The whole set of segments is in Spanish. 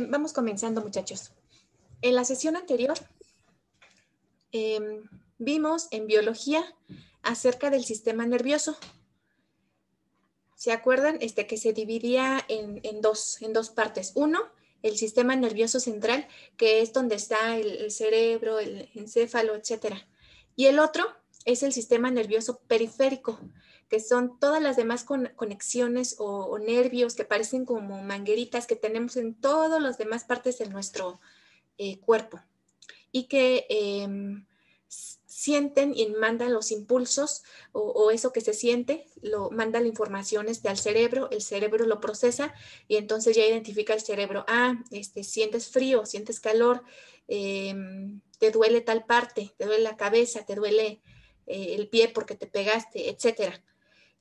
vamos comenzando muchachos. En la sesión anterior em, vimos en biología acerca del sistema nervioso. ¿Se acuerdan? Este que se dividía en, en, dos, partes. Uno, el sistema nervioso central, que es donde está el, cerebro, el encéfalo, etc. Y el otro es el sistema nervioso periférico, que son todas las demás conexiones o, nervios que parecen como mangueritas que tenemos en todas las demás partes de nuestro eh, cuerpo y que em, sienten y mandan los impulsos o, eso que se siente, lo manda la información este, al cerebro, el cerebro lo procesa y entonces ya identifica el cerebro, ah, este, sientes frío, sientes calor, em, te duele tal parte, te duele la cabeza, te duele eh, el pie porque te pegaste, etcétera.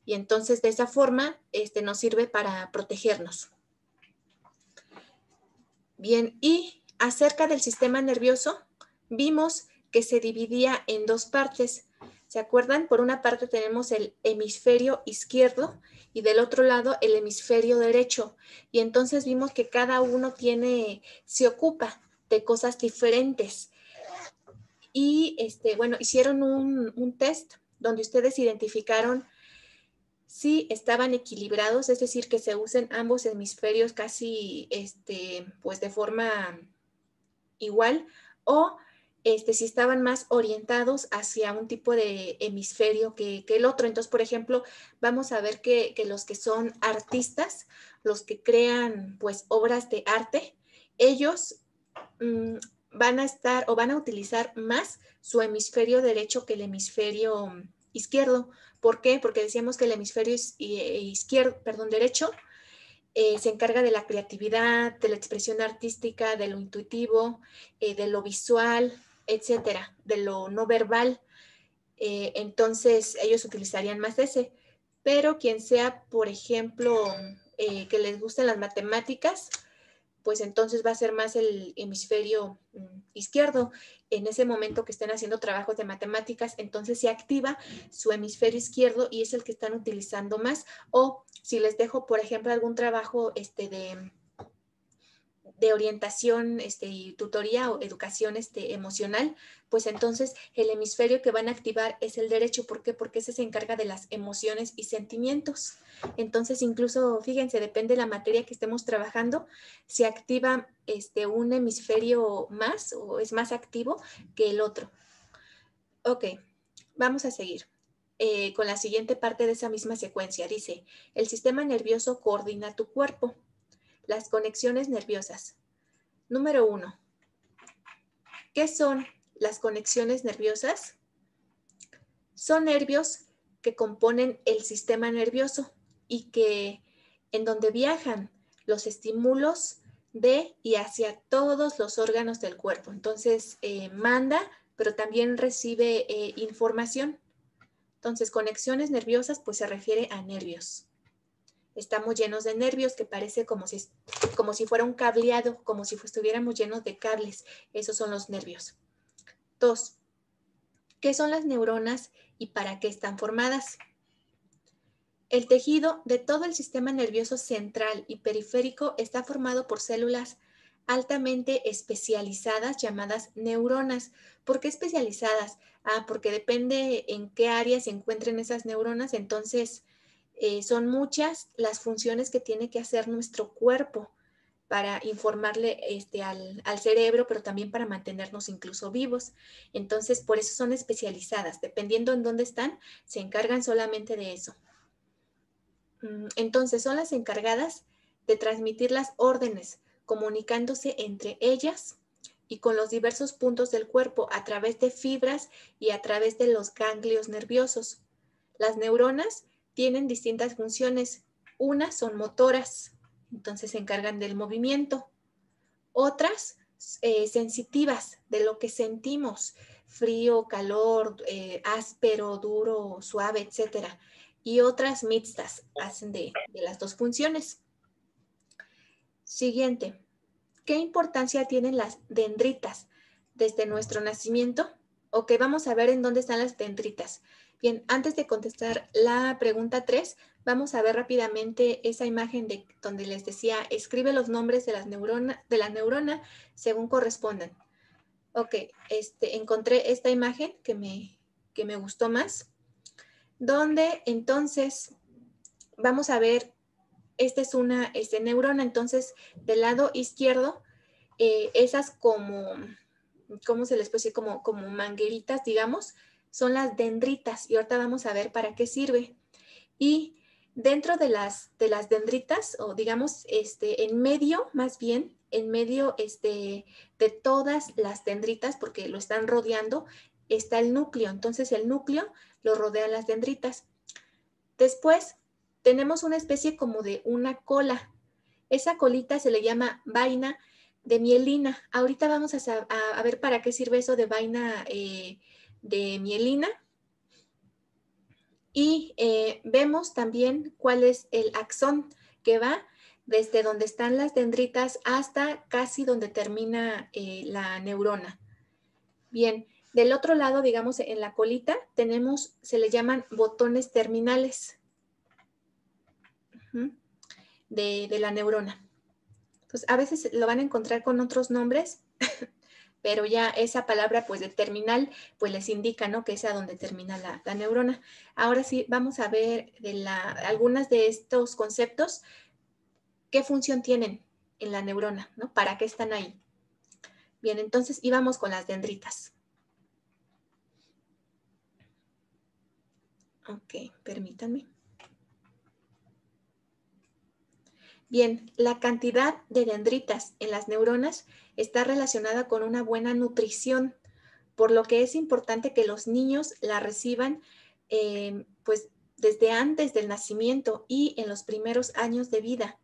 Y entonces de esa forma este, nos sirve para protegernos. Bien, y acerca del sistema nervioso, vimos que se dividía en dos partes. ¿Se acuerdan? Por una parte tenemos el hemisferio izquierdo y del otro lado el hemisferio derecho. Y entonces vimos que cada uno tiene, se ocupa de cosas diferentes. Y este, bueno, hicieron un, un test donde ustedes identificaron si estaban equilibrados, es decir, que se usen ambos hemisferios casi este, pues de forma igual, o este, si estaban más orientados hacia un tipo de hemisferio que, el otro. Entonces, por ejemplo, vamos a ver que, los que son artistas, los que crean pues obras de arte, ellos mm, van a estar o van a utilizar más su hemisferio derecho que el hemisferio izquierdo. ¿Por qué? Porque decíamos que el hemisferio eh, izquierdo, perdón, derecho eh, se encarga de la creatividad, de la expresión artística, de lo intuitivo, eh, de lo visual, etcétera, de lo no verbal. entonces, ellos utilizarían más ese. Pero quien sea, por ejemplo, que les gusten las matemáticas, pues entonces va a ser más el hemisferio mm, izquierdo. En ese momento que estén haciendo trabajos de matemáticas, entonces se activa su hemisferio izquierdo y es el que están utilizando más. O si les dejo, por ejemplo, algún trabajo este, de de orientación este, y tutoría o educación este, emocional, pues entonces el hemisferio que van a activar es el derecho. ¿Por qué? Porque ese se encarga de las emociones y sentimientos. Entonces, incluso, fíjense, depende de la materia que estemos trabajando, se activa este, un hemisferio más o es más activo que el otro. Ok, vamos a seguir. Eh, con la siguiente parte de esa misma secuencia. Dice, el sistema nervioso coordina tu cuerpo. Las conexiones nerviosas. Número uno, ¿Qué son las conexiones nerviosas? Son nervios que componen el sistema nervioso y que en donde viajan los estímulos de y hacia todos los órganos del cuerpo. Entonces, eh, manda, pero también recibe eh, información. Entonces, conexiones nerviosas, pues se refiere a nervios estamos llenos de nervios que parece como si, como si fuera un cableado, como si estuviéramos llenos de cables. Esos son los nervios. Dos, ¿qué son las neuronas y para qué están formadas? El tejido de todo el sistema nervioso central y periférico está formado por células altamente especializadas llamadas neuronas. ¿Por qué especializadas? Ah, porque depende en qué área se encuentren esas neuronas, entonces eh, son muchas las funciones que tiene que hacer nuestro cuerpo para informarle este, al, al, cerebro, pero también para mantenernos incluso vivos. Entonces, por eso son especializadas. Dependiendo en dónde están, se encargan solamente de eso. Mm, entonces, son las encargadas de transmitir las órdenes, comunicándose entre ellas y con los diversos puntos del cuerpo a través de fibras y a través de los ganglios nerviosos. Las neuronas tienen distintas funciones. Unas son motoras, entonces se encargan del movimiento. Otras eh, sensitivas de lo que sentimos, frío, calor, eh, áspero, duro, suave, etc. Y otras mixtas hacen de, de las dos funciones. Siguiente, ¿qué importancia tienen las dendritas desde nuestro nacimiento? Ok, vamos a ver en dónde están las dendritas. Bien, antes de contestar la pregunta 3, vamos a ver rápidamente esa imagen de donde les decía, escribe los nombres de las neuronas de la neurona según correspondan. Ok, este, encontré esta imagen que me, gustó más, donde entonces vamos a ver, esta es una este, neurona, entonces del lado izquierdo, eh, esas como, ¿cómo se les puede decir? Como, como mangueritas, digamos, son las dendritas y ahorita vamos a ver para qué sirve. Y dentro de las, de las dendritas, o digamos, este, en medio, más bien, en medio este, de todas las dendritas, porque lo están rodeando, está el núcleo. Entonces el núcleo lo rodean las dendritas. Después tenemos una especie como de una cola. Esa colita se le llama vaina de mielina. Ahorita vamos a, ver para qué sirve eso de vaina eh, de mielina. Y eh, vemos también cuál es el axón que va desde donde están las dendritas hasta casi donde termina eh, la neurona. Bien, del otro lado, digamos, en la colita tenemos, se le llaman botones terminales de, de la neurona. Entonces, a veces lo van a encontrar con otros nombres, pero ya esa palabra pues de terminal pues les indica, ¿no? Que es a donde termina la, neurona. Ahora sí, vamos a ver de la, algunas de estos conceptos, qué función tienen en la neurona, ¿no? ¿Para qué están ahí? Bien, entonces íbamos con las dendritas. Ok, permítanme. Bien, la cantidad de dendritas en las neuronas está relacionada con una buena nutrición, por lo que es importante que los niños la reciban eh, pues desde antes del nacimiento y en los primeros años de vida.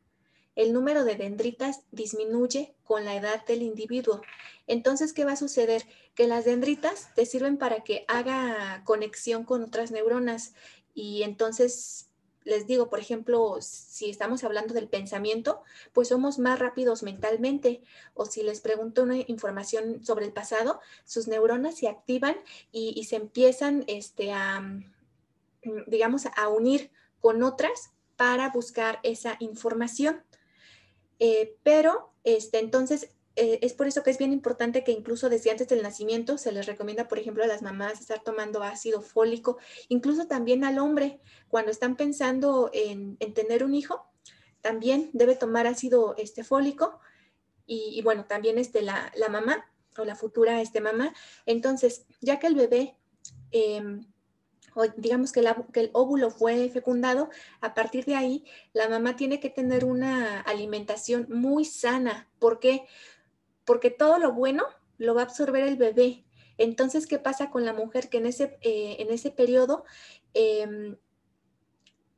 El número de dendritas disminuye con la edad del individuo. Entonces, ¿qué va a suceder? Que las dendritas te sirven para que haga conexión con otras neuronas y entonces les digo, por ejemplo, si estamos hablando del pensamiento, pues somos más rápidos mentalmente. O si les pregunto una información sobre el pasado, sus neuronas se activan y, se empiezan este, a, mm, digamos, a unir con otras para buscar esa información. Eh, pero este, entonces eh, es por eso que es bien importante que incluso desde antes del nacimiento se les recomienda, por ejemplo, a las mamás estar tomando ácido fólico, incluso también al hombre, cuando están pensando en, tener un hijo, también debe tomar ácido este, fólico y, bueno, también este, la, mamá o la futura este, mamá. Entonces, ya que el bebé... Em, digamos que, que, el óvulo fue fecundado, a partir de ahí la mamá tiene que tener una alimentación muy sana. ¿Por qué? porque todo lo bueno lo va a absorber el bebé. Entonces, ¿qué pasa con la mujer que en ese, eh, en ese periodo em,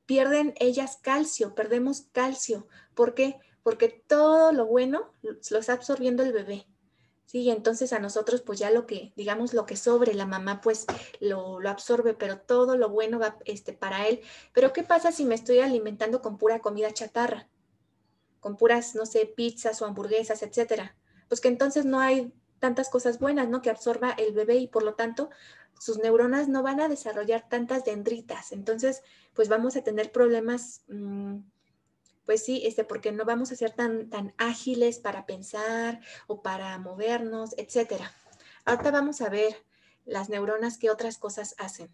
pierden ellas calcio, perdemos calcio? ¿Por qué? Porque todo lo bueno lo está absorbiendo el bebé. Sí, entonces a nosotros pues ya lo que, digamos, lo que sobre la mamá pues lo, lo absorbe, pero todo lo bueno va este, para él. Pero ¿qué pasa si me estoy alimentando con pura comida chatarra? Con puras, no sé, pizzas o hamburguesas, etcétera pues que entonces no hay tantas cosas buenas, ¿no? Que absorba el bebé y por lo tanto sus neuronas no van a desarrollar tantas dendritas. Entonces, pues vamos a tener problemas, mm, pues sí, este, porque no vamos a ser tan, tan ágiles para pensar o para movernos, etc. Ahorita vamos a ver las neuronas que otras cosas hacen.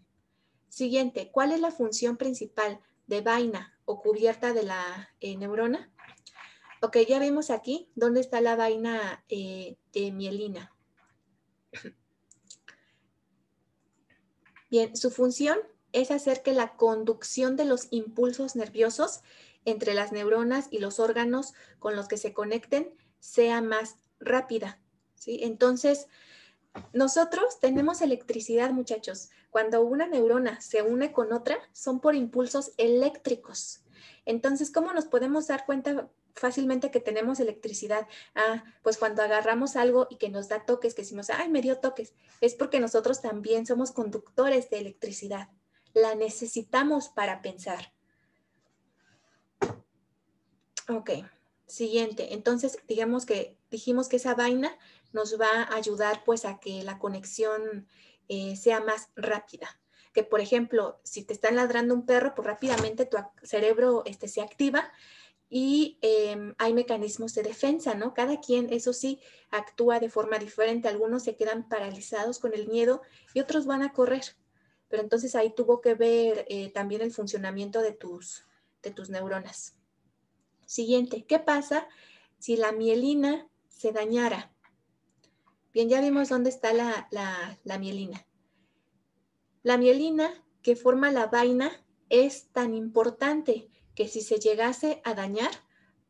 Siguiente, ¿cuál es la función principal de vaina o cubierta de la eh, neurona? Ok, ya vemos aquí dónde está la vaina eh, de mielina. Bien, su función es hacer que la conducción de los impulsos nerviosos entre las neuronas y los órganos con los que se conecten sea más rápida. ¿sí? Entonces, nosotros tenemos electricidad, muchachos. Cuando una neurona se une con otra, son por impulsos eléctricos. Entonces, ¿cómo nos podemos dar cuenta fácilmente que tenemos electricidad. Ah, pues cuando agarramos algo y que nos da toques, que decimos, ay, me dio toques, es porque nosotros también somos conductores de electricidad. La necesitamos para pensar. Ok, siguiente. Entonces, digamos que dijimos que esa vaina nos va a ayudar pues a que la conexión eh, sea más rápida. Que por ejemplo, si te están ladrando un perro, pues rápidamente tu cerebro este, se activa y em, hay mecanismos de defensa, ¿no? Cada quien, eso sí, actúa de forma diferente. Algunos se quedan paralizados con el miedo y otros van a correr. Pero entonces ahí tuvo que ver eh, también el funcionamiento de tus, de tus neuronas. Siguiente, ¿qué pasa si la mielina se dañara? Bien, ya vimos dónde está la, la mielina. La mielina que forma la vaina es tan importante que si se llegase a dañar,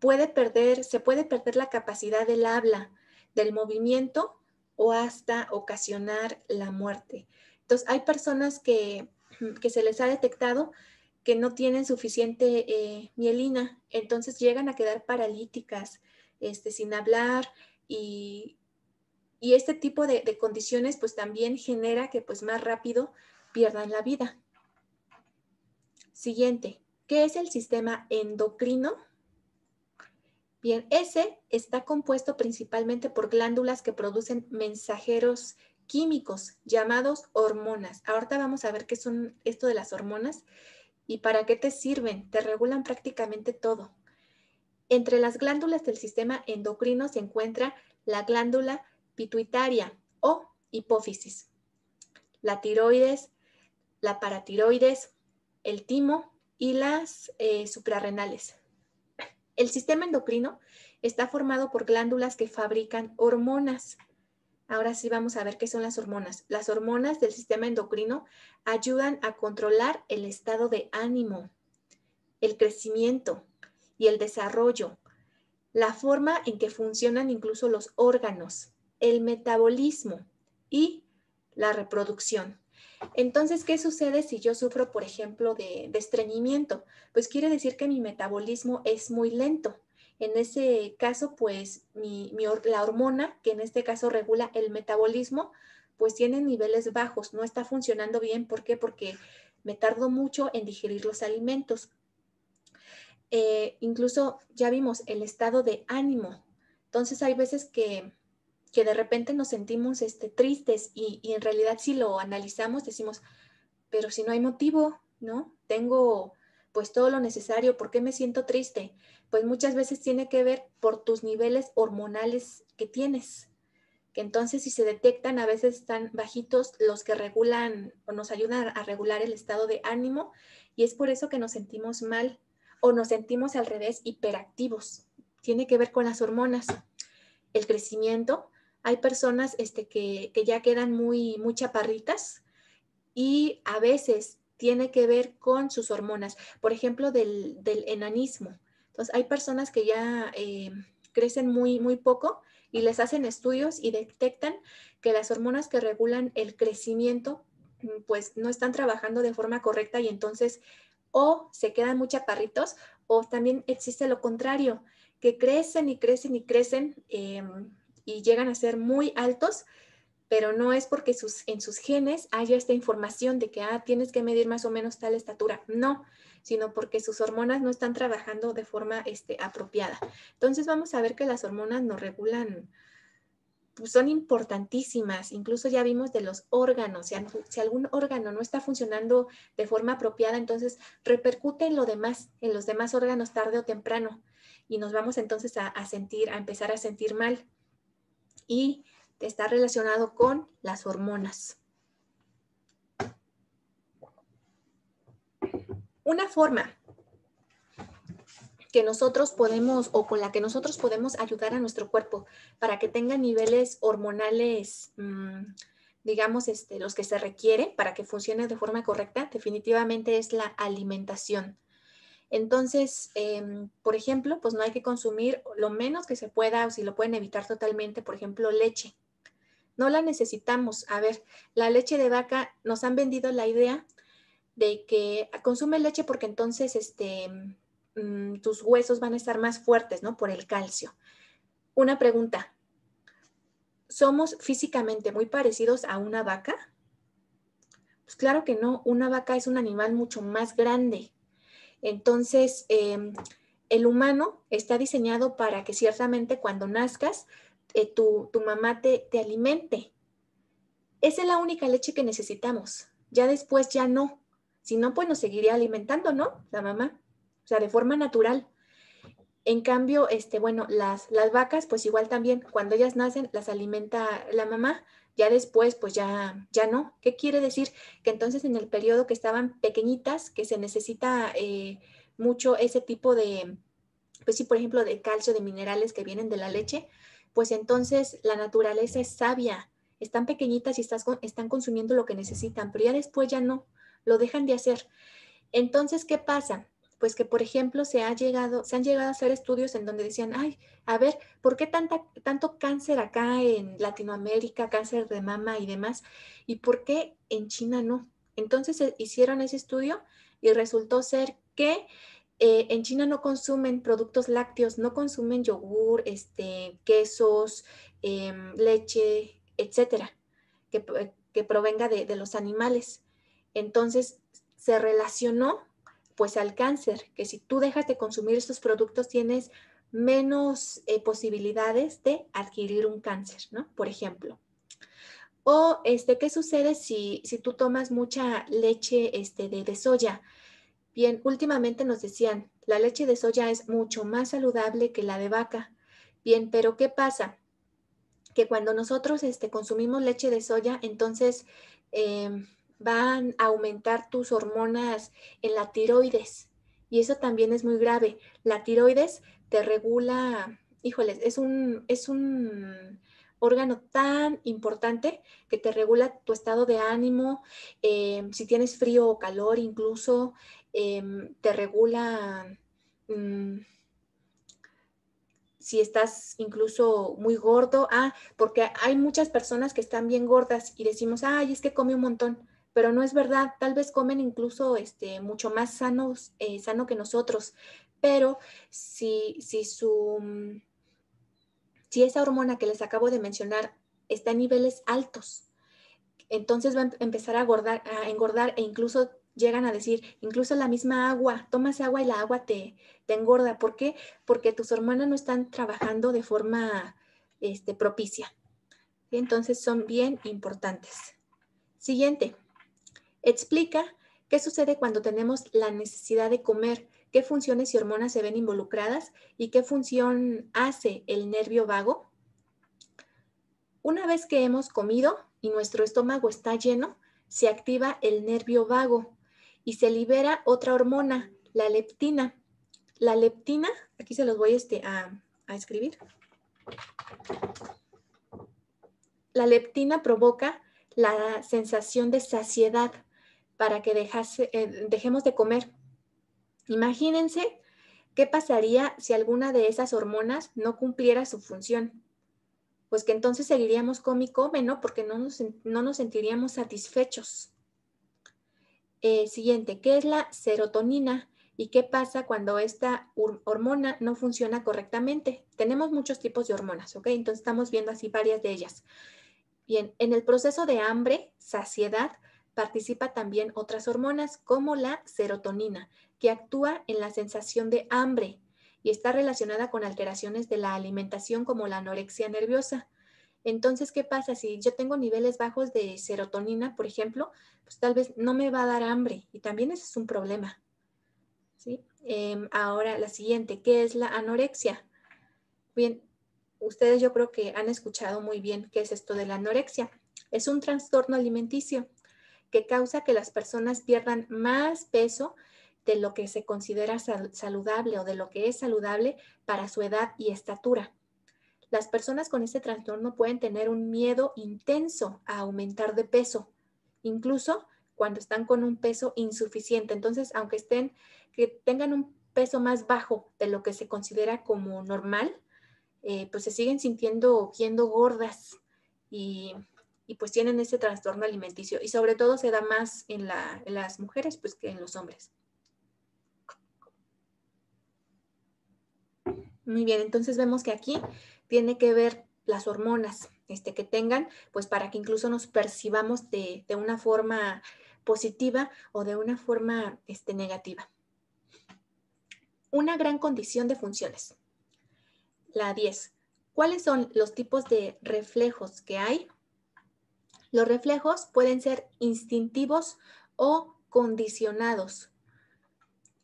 puede perder, se puede perder la capacidad del habla, del movimiento o hasta ocasionar la muerte. Entonces, hay personas que, que se les ha detectado que no tienen suficiente eh, mielina, entonces llegan a quedar paralíticas, este, sin hablar y, este tipo de, de, condiciones pues también genera que pues más rápido pierdan la vida. Siguiente, ¿Qué es el sistema endocrino? Bien, ese está compuesto principalmente por glándulas que producen mensajeros químicos llamados hormonas. Ahorita vamos a ver qué son esto de las hormonas y para qué te sirven. Te regulan prácticamente todo. Entre las glándulas del sistema endocrino se encuentra la glándula pituitaria o hipófisis, la tiroides, la paratiroides, el timo y las eh, suprarrenales. El sistema endocrino está formado por glándulas que fabrican hormonas. Ahora sí vamos a ver qué son las hormonas. Las hormonas del sistema endocrino ayudan a controlar el estado de ánimo, el crecimiento y el desarrollo, la forma en que funcionan incluso los órganos, el metabolismo y la reproducción. Entonces, ¿qué sucede si yo sufro, por ejemplo, de, estreñimiento? Pues quiere decir que mi metabolismo es muy lento. En ese caso, pues la hormona, que en este caso regula el metabolismo, pues tiene niveles bajos, no está funcionando bien. ¿Por qué? Porque me tardo mucho en digerir los alimentos. Eh, incluso ya vimos el estado de ánimo. Entonces hay veces que que de repente nos sentimos este, tristes y, y en realidad si lo analizamos decimos, pero si no hay motivo, ¿no? Tengo pues todo lo necesario, ¿por qué me siento triste? Pues muchas veces tiene que ver por tus niveles hormonales que tienes, que entonces si se detectan a veces están bajitos los que regulan o nos ayudan a regular el estado de ánimo y es por eso que nos sentimos mal o nos sentimos al revés hiperactivos. Tiene que ver con las hormonas, el crecimiento, hay personas este, que, ya quedan muy, chaparritas y a veces tiene que ver con sus hormonas, por ejemplo, del, del enanismo. Entonces, hay personas que ya eh, crecen muy, muy poco y les hacen estudios y detectan que las hormonas que regulan el crecimiento, mm, pues no están trabajando de forma correcta y entonces o se quedan muy chaparritos o también existe lo contrario, que crecen y crecen y crecen em, y llegan a ser muy altos, pero no es porque sus, en sus genes haya esta información de que ah, tienes que medir más o menos tal estatura. No, sino porque sus hormonas no están trabajando de forma este, apropiada. Entonces vamos a ver que las hormonas nos regulan, pues, son importantísimas. Incluso ya vimos de los órganos. Si, algún órgano no está funcionando de forma apropiada, entonces repercute en lo demás, en los demás órganos tarde o temprano. Y nos vamos entonces a sentir, a empezar a sentir mal y está relacionado con las hormonas. Una forma que nosotros podemos o con la que nosotros podemos ayudar a nuestro cuerpo para que tenga niveles hormonales, mm, digamos, este, los que se requieren para que funcione de forma correcta, definitivamente es la alimentación. Entonces, em, por ejemplo, pues no hay que consumir lo menos que se pueda o si lo pueden evitar totalmente, por ejemplo, leche. No la necesitamos. A ver, la leche de vaca nos han vendido la idea de que consume leche porque entonces este, mm, tus huesos van a estar más fuertes, ¿no? Por el calcio. Una pregunta. ¿Somos físicamente muy parecidos a una vaca? Pues claro que no. Una vaca es un animal mucho más grande entonces, em, el humano está diseñado para que ciertamente cuando nazcas, eh, tu, mamá te, alimente. Esa es la única leche que necesitamos. Ya después ya no. Si no, pues nos seguiría alimentando, ¿no? La mamá. O sea, de forma natural. En cambio, este, bueno, las, las vacas, pues igual también, cuando ellas nacen, las alimenta la mamá, ya después pues ya, ya no. ¿Qué quiere decir? Que entonces en el periodo que estaban pequeñitas, que se necesita eh, mucho ese tipo de, pues sí, por ejemplo, de calcio, de minerales que vienen de la leche, pues entonces la naturaleza es sabia. Están pequeñitas y están consumiendo lo que necesitan, pero ya después ya no, lo dejan de hacer. Entonces, ¿qué pasa? pues que, por ejemplo, se, ha llegado, se han llegado a hacer estudios en donde decían, ay, a ver, ¿por qué tanta, tanto cáncer acá en Latinoamérica, cáncer de mama y demás? ¿Y por qué en China no? Entonces hicieron ese estudio y resultó ser que eh, en China no consumen productos lácteos, no consumen yogur, este, quesos, em, leche, etcétera, eh, que, provenga de, de los animales. Entonces se relacionó pues al cáncer, que si tú dejas de consumir estos productos tienes menos eh, posibilidades de adquirir un cáncer, ¿no? Por ejemplo. O, este, ¿qué sucede si, si tú tomas mucha leche este, de, soya? Bien, últimamente nos decían, la leche de soya es mucho más saludable que la de vaca. Bien, pero ¿qué pasa? Que cuando nosotros este, consumimos leche de soya, entonces em, van a aumentar tus hormonas en la tiroides. Y eso también es muy grave. La tiroides te regula, híjoles, es un, es un órgano tan importante que te regula tu estado de ánimo, em, si tienes frío o calor incluso, em, te regula mm, si estás incluso muy gordo, ah, porque hay muchas personas que están bien gordas y decimos, ay, es que come un montón pero no es verdad. Tal vez comen incluso este, mucho más sanos, eh, sano que nosotros, pero si, si, su, mm, si esa hormona que les acabo de mencionar está a niveles altos, entonces van a em-, empezar a, engordar, e incluso llegan a decir, incluso la misma agua, tomas agua y la agua te, engorda. ¿Por qué? Porque tus hormonas no están trabajando de forma este, propicia. Entonces son bien importantes. Siguiente. Explica qué sucede cuando tenemos la necesidad de comer, qué funciones y hormonas se ven involucradas y qué función hace el nervio vago. Una vez que hemos comido y nuestro estómago está lleno, se activa el nervio vago y se libera otra hormona, la leptina. La leptina, aquí se los voy este, a escribir. La leptina provoca la sensación de saciedad para que dejase, eh, dejemos de comer. Imagínense qué pasaría si alguna de esas hormonas no cumpliera su función. Pues que entonces seguiríamos come y come, ¿no? Porque no nos, sentiríamos satisfechos. Eh, siguiente, ¿qué es la serotonina? ¿Y qué pasa cuando esta hormona no funciona correctamente? Tenemos muchos tipos de hormonas, ¿ok? Entonces estamos viendo así varias de ellas. Bien, en el proceso de hambre, saciedad, participa también otras hormonas como la serotonina, que actúa en la sensación de hambre y está relacionada con alteraciones de la alimentación como la anorexia nerviosa. Entonces, ¿qué pasa? Si yo tengo niveles bajos de serotonina, por ejemplo, pues tal vez no me va a dar hambre y también ese es un problema. ¿sí? Em, ahora, la siguiente, ¿qué es la anorexia? Bien, ustedes yo creo que han escuchado muy bien qué es esto de la anorexia. Es un trastorno alimenticio que causa que las personas pierdan más peso de lo que se considera saludable o de lo que es saludable para su edad y estatura. Las personas con este trastorno pueden tener un miedo intenso a aumentar de peso, incluso cuando están con un peso insuficiente. Entonces, aunque estén, que tengan un peso más bajo de lo que se considera como normal, eh, pues se siguen sintiendo, viendo gordas y y pues tienen ese trastorno alimenticio y sobre todo se da más en, las mujeres pues que en los hombres. Muy bien, entonces vemos que aquí tiene que ver las hormonas este, que tengan, pues para que incluso nos percibamos de, una forma positiva o de una forma este, negativa. Una gran condición de funciones. La 10. ¿Cuáles son los tipos de reflejos que hay los reflejos pueden ser instintivos o condicionados.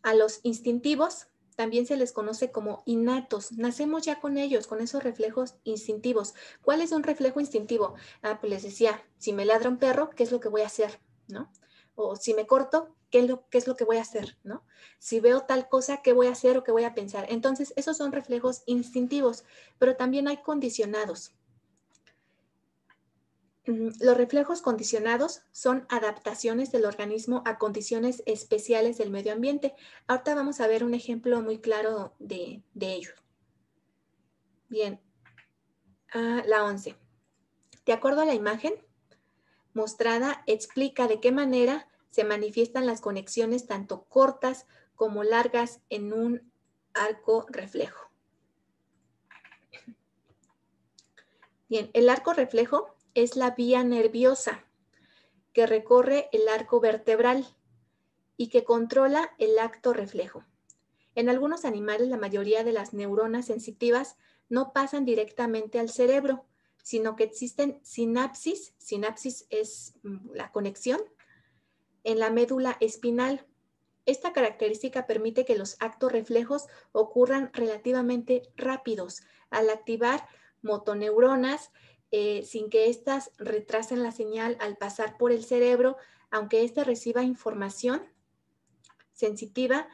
A los instintivos también se les conoce como innatos. Nacemos ya con ellos, con esos reflejos instintivos. ¿Cuál es un reflejo instintivo? Ah, pues les decía, si me ladra un perro, ¿qué es lo que voy a hacer? ¿No? O si me corto, ¿qué es lo, es lo que voy a hacer? ¿No? Si veo tal cosa, ¿qué voy a hacer o qué voy a pensar? Entonces, esos son reflejos instintivos, pero también hay condicionados. Los reflejos condicionados son adaptaciones del organismo a condiciones especiales del medio ambiente. Ahorita vamos a ver un ejemplo muy claro de, ello. Bien, ah, la 11. De acuerdo a la imagen mostrada, explica de qué manera se manifiestan las conexiones tanto cortas como largas en un arco reflejo. Bien, el arco reflejo es la vía nerviosa que recorre el arco vertebral y que controla el acto reflejo. En algunos animales la mayoría de las neuronas sensitivas no pasan directamente al cerebro, sino que existen sinapsis, sinapsis es mm, la conexión, en la médula espinal. Esta característica permite que los actos reflejos ocurran relativamente rápidos al activar motoneuronas eh, sin que éstas retrasen la señal al pasar por el cerebro, aunque éste reciba información sensitiva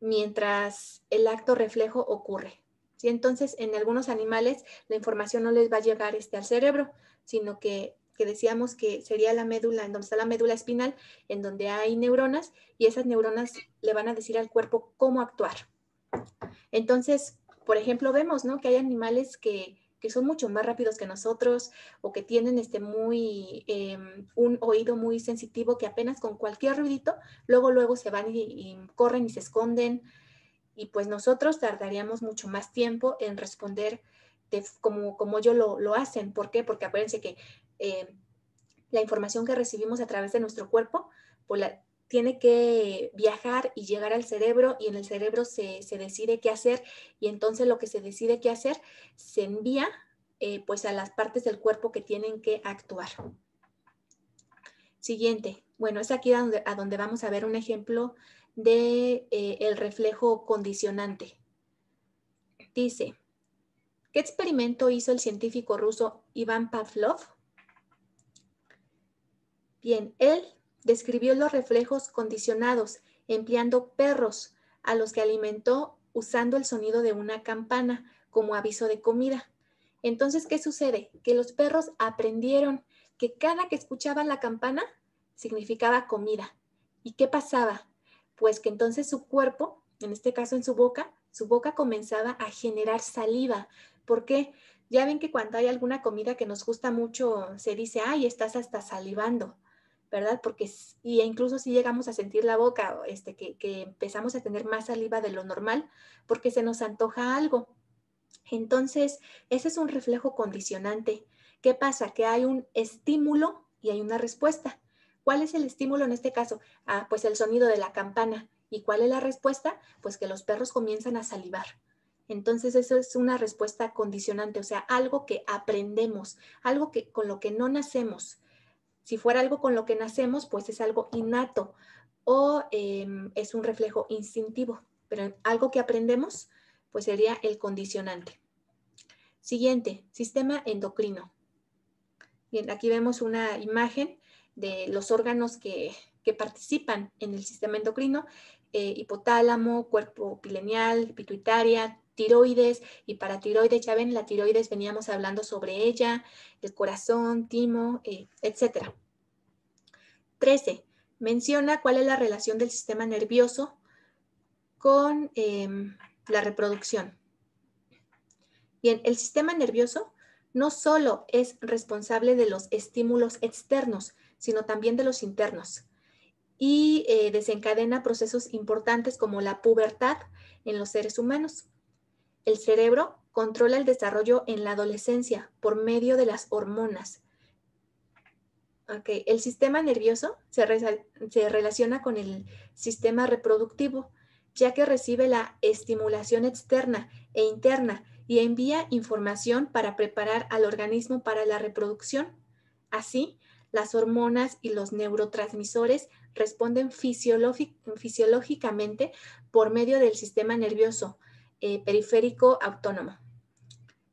mientras el acto reflejo ocurre. si Entonces, en algunos animales la información no les va a llegar este, al cerebro, sino que, decíamos que sería la médula, en donde está la médula espinal, en donde hay neuronas, y esas neuronas le van a decir al cuerpo cómo actuar. Entonces, por ejemplo, vemos ¿no? que hay animales que, que son mucho más rápidos que nosotros o que tienen este muy, em, un oído muy sensitivo que apenas con cualquier ruidito, luego, luego se van y, corren y se esconden. Y pues nosotros tardaríamos mucho más tiempo en responder como, como ellos lo, hacen. ¿Por qué? Porque acuérdense que em, la información que recibimos a través de nuestro cuerpo, pues la, tiene que viajar y llegar al cerebro y en el cerebro se, decide qué hacer y entonces lo que se decide qué hacer se envía eh, pues a las partes del cuerpo que tienen que actuar. Siguiente. Bueno, es aquí a donde, a donde vamos a ver un ejemplo de eh, el reflejo condicionante. Dice, ¿qué experimento hizo el científico ruso Iván Pavlov? Bien, él Describió los reflejos condicionados, empleando perros, a los que alimentó usando el sonido de una campana como aviso de comida. Entonces, ¿qué sucede? Que los perros aprendieron que cada que escuchaban la campana significaba comida. ¿Y qué pasaba? Pues que entonces su cuerpo, en este caso en su boca, su boca comenzaba a generar saliva. ¿Por qué? Ya ven que cuando hay alguna comida que nos gusta mucho, se dice, ay, estás hasta salivando. ¿verdad? Porque y e incluso si llegamos a sentir la boca, este, que, empezamos a tener más saliva de lo normal, porque se nos antoja algo. Entonces, ese es un reflejo condicionante. ¿Qué pasa? Que hay un estímulo y hay una respuesta. ¿Cuál es el estímulo en este caso? Ah, pues el sonido de la campana. ¿Y cuál es la respuesta? Pues que los perros comienzan a salivar. Entonces eso es una respuesta condicionante, o sea, algo que aprendemos, algo que con lo que no nacemos, si fuera algo con lo que nacemos, pues es algo innato o em, es un reflejo instintivo, pero algo que aprendemos, pues sería el condicionante. Siguiente, sistema endocrino. Bien, aquí vemos una imagen de los órganos que, participan en el sistema endocrino, eh, hipotálamo, cuerpo pilenial, pituitaria, tiroides y para tiroides, ya ven, la tiroides veníamos hablando sobre ella, el corazón, timo, eh, etcétera. etc. 13. Menciona cuál es la relación del sistema nervioso con em, la reproducción. Bien, el sistema nervioso no solo es responsable de los estímulos externos, sino también de los internos y eh, desencadena procesos importantes como la pubertad en los seres humanos. El cerebro controla el desarrollo en la adolescencia por medio de las hormonas. El sistema nervioso se relaciona con el sistema reproductivo, ya que recibe la estimulación externa e interna y envía información para preparar al organismo para la reproducción. Así, las hormonas y los neurotransmisores responden fisiológicamente por medio del sistema nervioso, eh, periférico autónomo,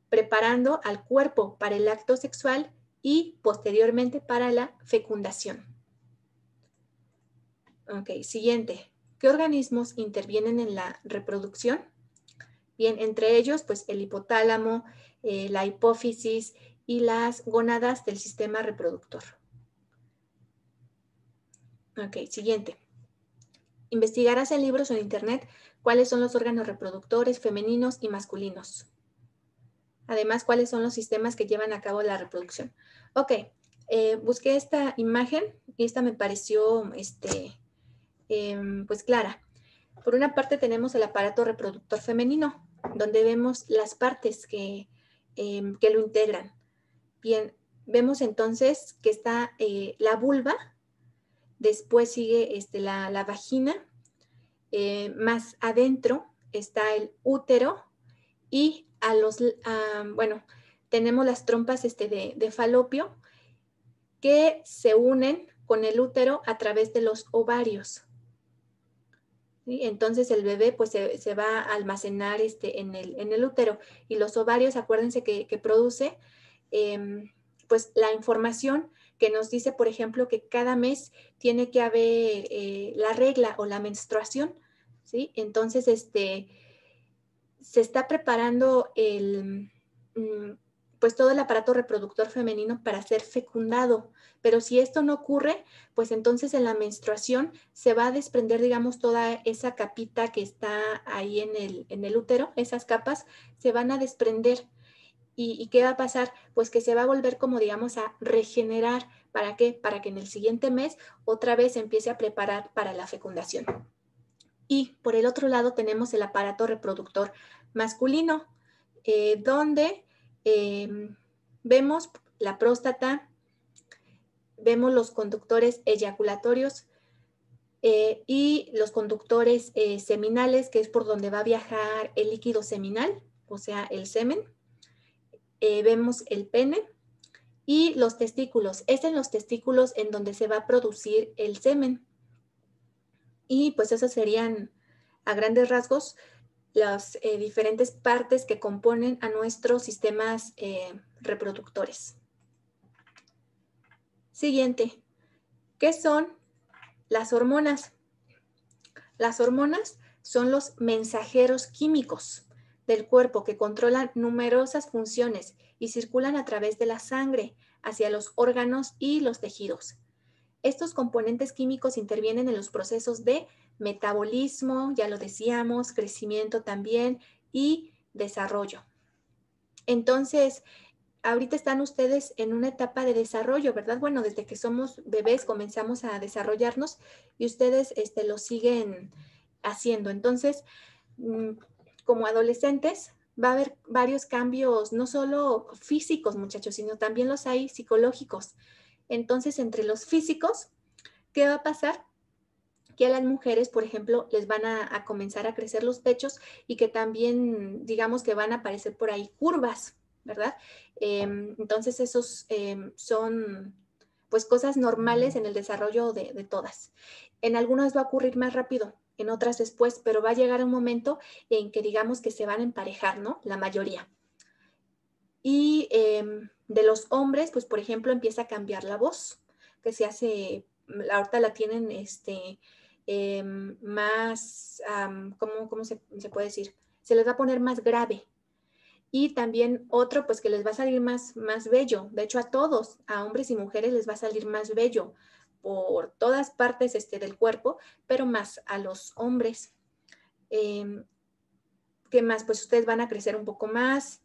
preparando al cuerpo para el acto sexual y posteriormente para la fecundación. Ok, siguiente. ¿Qué organismos intervienen en la reproducción? Bien, entre ellos, pues el hipotálamo, eh, la hipófisis y las gónadas del sistema reproductor. Ok, siguiente. Investigarás en libros o en internet cuáles son los órganos reproductores femeninos y masculinos. Además, cuáles son los sistemas que llevan a cabo la reproducción. Ok, eh, busqué esta imagen y esta me pareció este, em, pues clara. Por una parte tenemos el aparato reproductor femenino, donde vemos las partes que, em, lo integran. Bien, vemos entonces que está eh, la vulva, después sigue este, la vagina, eh, más adentro está el útero y a los, ah, bueno, tenemos las trompas este de, de falopio que se unen con el útero a través de los ovarios. Entonces el bebé pues se, va a almacenar este, en, el, útero y los ovarios, acuérdense que, produce em, pues la información que nos dice, por ejemplo, que cada mes tiene que haber eh, la regla o la menstruación, ¿sí? Entonces, este, se está preparando el, mm, pues todo el aparato reproductor femenino para ser fecundado, pero si esto no ocurre, pues entonces en la menstruación se va a desprender, digamos, toda esa capita que está ahí en el, en el útero, esas capas se van a desprender ¿Y, qué va a pasar? Pues que se va a volver como, digamos, a regenerar. ¿Para qué? Para que en el siguiente mes otra vez empiece a preparar para la fecundación. Y por el otro lado tenemos el aparato reproductor masculino, eh, donde em, vemos la próstata, vemos los conductores eyaculatorios eh, y los conductores eh, seminales, que es por donde va a viajar el líquido seminal, o sea, el semen eh, vemos el pene y los testículos. Es en los testículos en donde se va a producir el semen. Y pues esas serían a grandes rasgos las eh, diferentes partes que componen a nuestros sistemas eh, reproductores. Siguiente, ¿qué son las hormonas? Las hormonas son los mensajeros químicos del cuerpo que controlan numerosas funciones y circulan a través de la sangre hacia los órganos y los tejidos. Estos componentes químicos intervienen en los procesos de metabolismo, ya lo decíamos, crecimiento también y desarrollo. Entonces, ahorita están ustedes en una etapa de desarrollo, ¿verdad? Bueno, desde que somos bebés comenzamos a desarrollarnos y ustedes este, lo siguen haciendo. Entonces, mm, como adolescentes va a haber varios cambios, no solo físicos, muchachos, sino también los hay psicológicos. Entonces, entre los físicos, ¿qué va a pasar? Que a las mujeres, por ejemplo, les van a, comenzar a crecer los pechos y que también, digamos que van a aparecer por ahí curvas, ¿verdad? Em, entonces, esos em, son pues cosas normales en el desarrollo de, de todas. En algunas va a ocurrir más rápido, en otras después, pero va a llegar un momento en que digamos que se van a emparejar, ¿no? La mayoría. Y em, de los hombres, pues por ejemplo, empieza a cambiar la voz, que se hace, la mm, ahorita la tienen este, em, más, ¿cómo, se, puede decir? Se les va a poner más grave. Y también otro, pues que les va a salir más, más bello. De hecho, a todos, a hombres y mujeres, les va a salir más bello por todas partes este, del cuerpo, pero más a los hombres. Em, ¿Qué más? Pues ustedes van a crecer un poco más,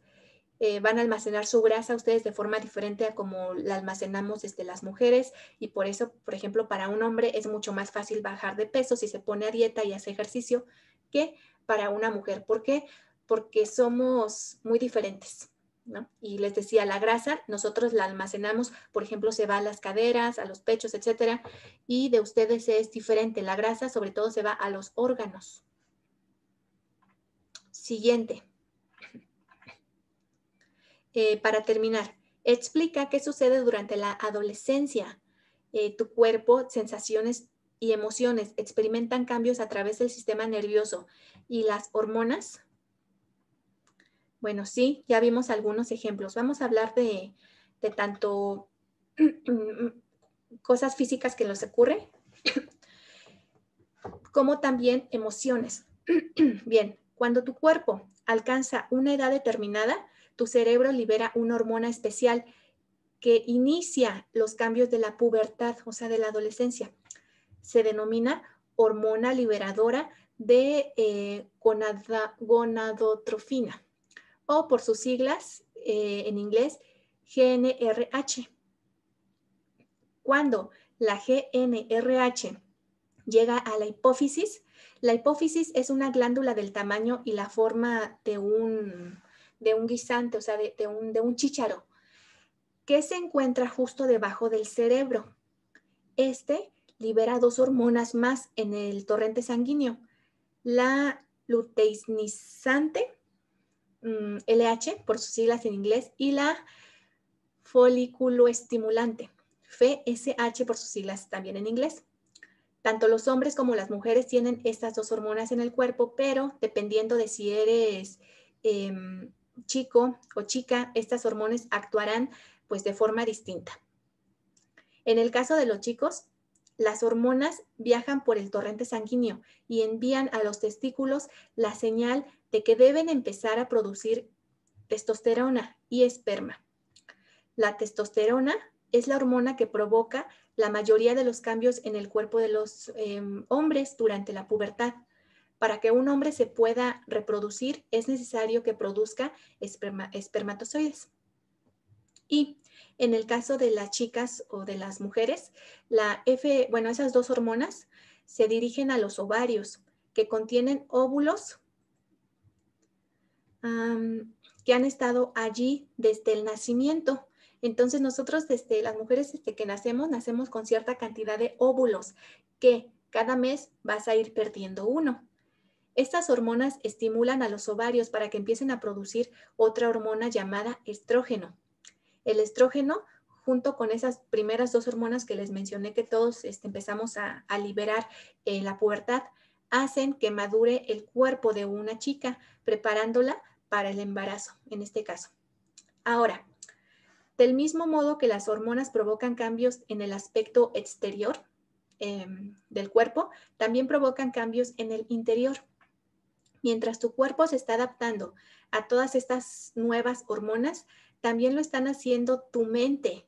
eh, van a almacenar su grasa ustedes de forma diferente a como la almacenamos desde las mujeres y por eso, por ejemplo, para un hombre es mucho más fácil bajar de peso si se pone a dieta y hace ejercicio que para una mujer. ¿Por qué? Porque somos muy diferentes. Y les decía, la grasa nosotros la almacenamos, por ejemplo, se va a las caderas, a los pechos, etcétera, y de ustedes es diferente. La grasa sobre todo se va a los órganos. Siguiente. Eh, para terminar, explica qué sucede durante la adolescencia. Eh, tu cuerpo, sensaciones y emociones experimentan cambios a través del sistema nervioso y las hormonas bueno, sí, ya vimos algunos ejemplos. Vamos a hablar de, tanto cosas físicas que nos ocurren, como también emociones. Bien, cuando tu cuerpo alcanza una edad determinada, tu cerebro libera una hormona especial que inicia los cambios de la pubertad, o sea, de la adolescencia. Se denomina hormona liberadora de eh, gonadotrofina o por sus siglas eh, en inglés GNRH. Cuando la GNRH llega a la hipófisis, la hipófisis es una glándula del tamaño y la forma de un, guisante, o sea, de, un, de un chícharo, que se encuentra justo debajo del cerebro. Este libera dos hormonas más en el torrente sanguíneo, la luteinizante Mm, LH, por sus siglas en inglés, y la folículo estimulante, FSH, por sus siglas también en inglés. Tanto los hombres como las mujeres tienen estas dos hormonas en el cuerpo, pero dependiendo de si eres em, chico o chica, estas hormonas actuarán pues de forma distinta. En el caso de los chicos, las hormonas viajan por el torrente sanguíneo y envían a los testículos la señal de que deben empezar a producir testosterona y esperma. La testosterona es la hormona que provoca la mayoría de los cambios en el cuerpo de los em, hombres durante la pubertad. Para que un hombre se pueda reproducir es necesario que produzca espermatozoides. Y en el caso de las chicas o de las mujeres, la bueno, esas dos hormonas se dirigen a los ovarios que contienen óvulos que han estado allí desde el nacimiento. Entonces nosotros, desde las mujeres este, que nacemos, nacemos con cierta cantidad de óvulos que cada mes vas a ir perdiendo uno. Estas hormonas estimulan a los ovarios para que empiecen a producir otra hormona llamada estrógeno. El estrógeno, junto con esas primeras dos hormonas que les mencioné que todos este, empezamos a, liberar en eh, la pubertad, hacen que madure el cuerpo de una chica, preparándola para el embarazo, en este caso. Ahora, del mismo modo que las hormonas provocan cambios en el aspecto exterior em, del cuerpo, también provocan cambios en el interior. Mientras tu cuerpo se está adaptando a todas estas nuevas hormonas, también lo están haciendo tu mente.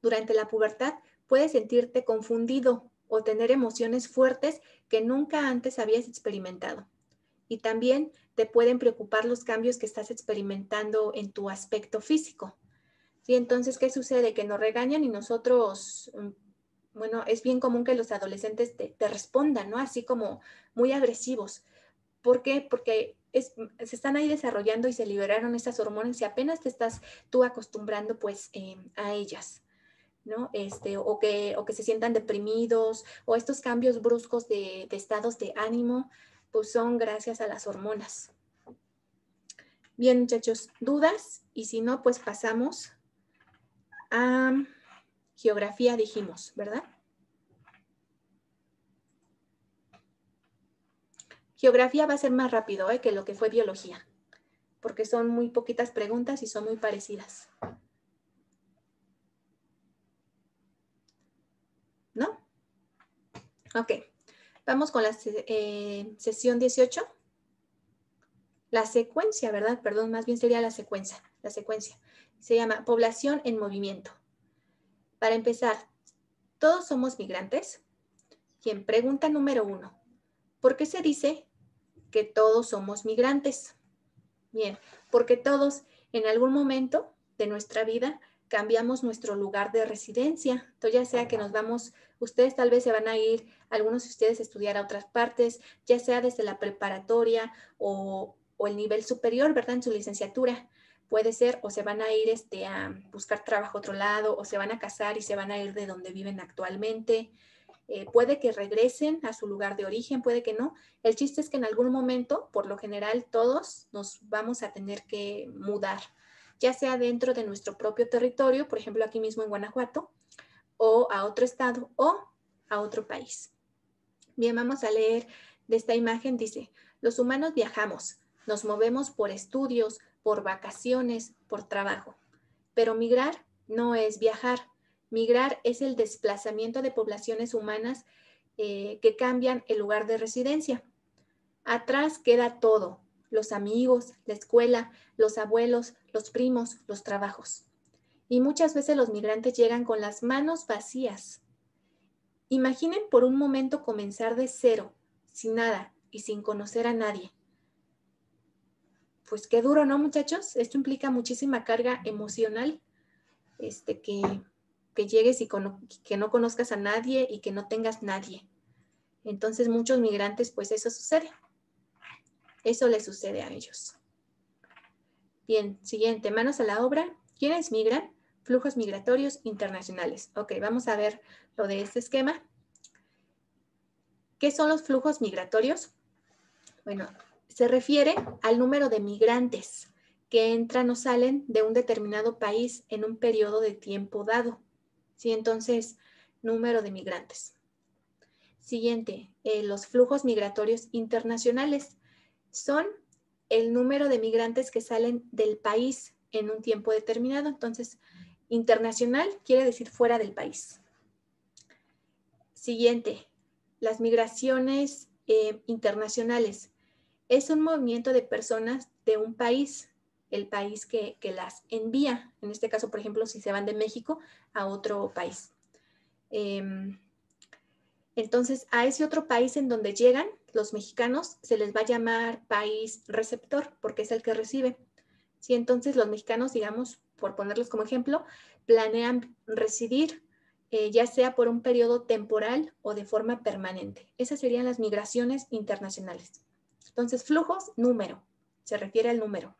Durante la pubertad puedes sentirte confundido o tener emociones fuertes que nunca antes habías experimentado y también te pueden preocupar los cambios que estás experimentando en tu aspecto físico. y Entonces, ¿qué sucede? Que nos regañan y nosotros, mm, bueno, es bien común que los adolescentes te, respondan, ¿no? Así como muy agresivos. ¿Por qué? Porque se están ahí desarrollando y se liberaron estas hormonas y apenas te estás tú acostumbrando pues eh, a ellas. ¿no? Este, o, que, o que se sientan deprimidos o estos cambios bruscos de estados de ánimo, pues son gracias a las hormonas. Bien, muchachos, ¿dudas? Y si no, pues pasamos a geografía, dijimos, ¿verdad? Geografía va a ser más rápido ¿eh? que lo que fue biología, porque son muy poquitas preguntas y son muy parecidas. ¿No? Ok. Vamos con la eh, sesión 18. La secuencia, ¿verdad? Perdón, más bien sería la secuencia. La secuencia. Se llama población en movimiento. Para empezar, todos somos migrantes. Quien pregunta número uno, ¿por qué se dice que todos somos migrantes? Bien, porque todos en algún momento de nuestra vida cambiamos nuestro lugar de residencia. Entonces, ya sea que nos vamos, ustedes tal vez se van a ir, algunos de ustedes estudiar a otras partes, ya sea desde la preparatoria o, el nivel superior, ¿verdad? En su licenciatura. Puede ser, o se van a ir este, a buscar trabajo a otro lado, o se van a casar y se van a ir de donde viven actualmente. Eh, puede que regresen a su lugar de origen, puede que no. El chiste es que en algún momento, por lo general, todos nos vamos a tener que mudar ya sea dentro de nuestro propio territorio, por ejemplo aquí mismo en Guanajuato, o a otro estado o a otro país. Bien, vamos a leer de esta imagen. Dice, los humanos viajamos, nos movemos por estudios, por vacaciones, por trabajo. Pero migrar no es viajar. Migrar es el desplazamiento de poblaciones humanas eh, que cambian el lugar de residencia. Atrás queda todo, los amigos, la escuela, los abuelos, los primos, los trabajos. Y muchas veces los migrantes llegan con las manos vacías. Imaginen por un momento comenzar de cero, sin nada y sin conocer a nadie. Pues qué duro, ¿no, muchachos? Esto implica muchísima carga emocional, este, que, llegues y que no conozcas a nadie y que no tengas nadie. Entonces muchos migrantes, pues eso sucede. Eso le sucede a ellos. Bien, siguiente, manos a la obra. ¿Quiénes migran? Flujos migratorios internacionales. Ok, vamos a ver lo de este esquema. ¿Qué son los flujos migratorios? Bueno, se refiere al número de migrantes que entran o salen de un determinado país en un periodo de tiempo dado. ¿Sí? Entonces, número de migrantes. Siguiente, eh, los flujos migratorios internacionales son el número de migrantes que salen del país en un tiempo determinado. Entonces, internacional quiere decir fuera del país. Siguiente, las migraciones eh, internacionales. Es un movimiento de personas de un país, el país que, las envía. En este caso, por ejemplo, si se van de México a otro país. Em, entonces, a ese otro país en donde llegan, los mexicanos se les va a llamar país receptor porque es el que recibe. Si entonces los mexicanos, digamos, por ponerlos como ejemplo, planean residir eh, ya sea por un periodo temporal o de forma permanente. Esas serían las migraciones internacionales. Entonces, flujos, número. Se refiere al número.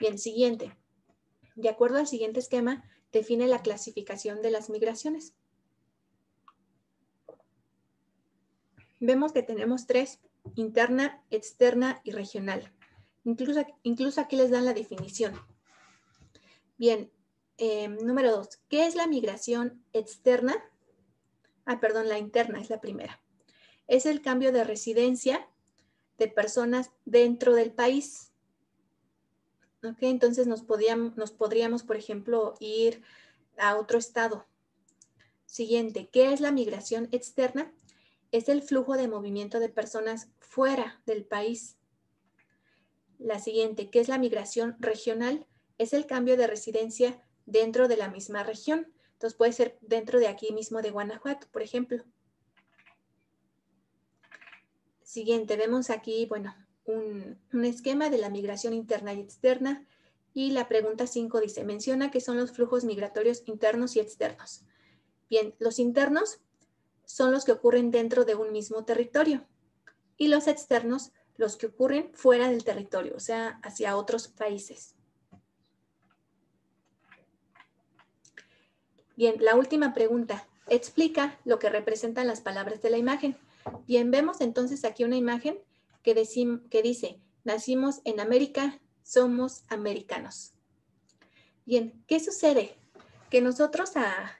Bien, siguiente. De acuerdo al siguiente esquema, define la clasificación de las migraciones. vemos que tenemos tres, interna, externa y regional. Incluso, incluso aquí les dan la definición. Bien, em, número dos, ¿qué es la migración externa? Ah, perdón, la interna es la primera. Es el cambio de residencia de personas dentro del país. ¿Ok? Entonces nos, nos podríamos, por ejemplo, ir a otro estado. Siguiente, ¿qué es la migración externa? es el flujo de movimiento de personas fuera del país. La siguiente, que es la migración regional, es el cambio de residencia dentro de la misma región. Entonces puede ser dentro de aquí mismo de Guanajuato, por ejemplo. Siguiente, vemos aquí, bueno, un, esquema de la migración interna y externa. Y la pregunta 5 dice, menciona que son los flujos migratorios internos y externos. Bien, los internos son los que ocurren dentro de un mismo territorio y los externos los que ocurren fuera del territorio, o sea, hacia otros países. Bien, la última pregunta. Explica lo que representan las palabras de la imagen. Bien, vemos entonces aquí una imagen que, dice, nacimos en América, somos americanos. Bien, ¿qué sucede? Que nosotros a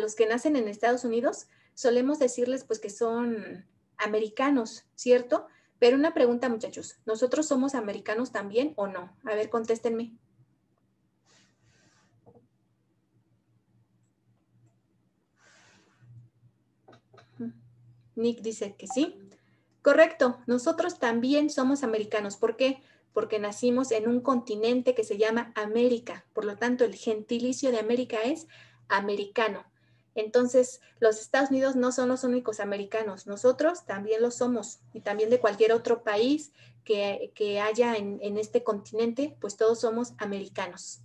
los que nacen en Estados Unidos solemos decirles pues que son americanos, ¿cierto? Pero una pregunta, muchachos, ¿nosotros somos americanos también o no? A ver, contéstenme. Mm. Nick dice que sí. Correcto, nosotros también somos americanos. ¿Por qué? Porque nacimos en un continente que se llama América. Por lo tanto, el gentilicio de América es americano. Entonces, los Estados Unidos no son los únicos americanos, nosotros también lo somos y también de cualquier otro país que, haya en, en, este continente, pues todos somos americanos.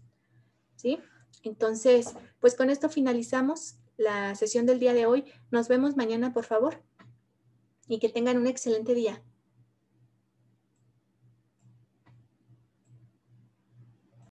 ¿Sí? Entonces, pues con esto finalizamos la sesión del día de hoy. Nos vemos mañana, por favor, y que tengan un excelente día.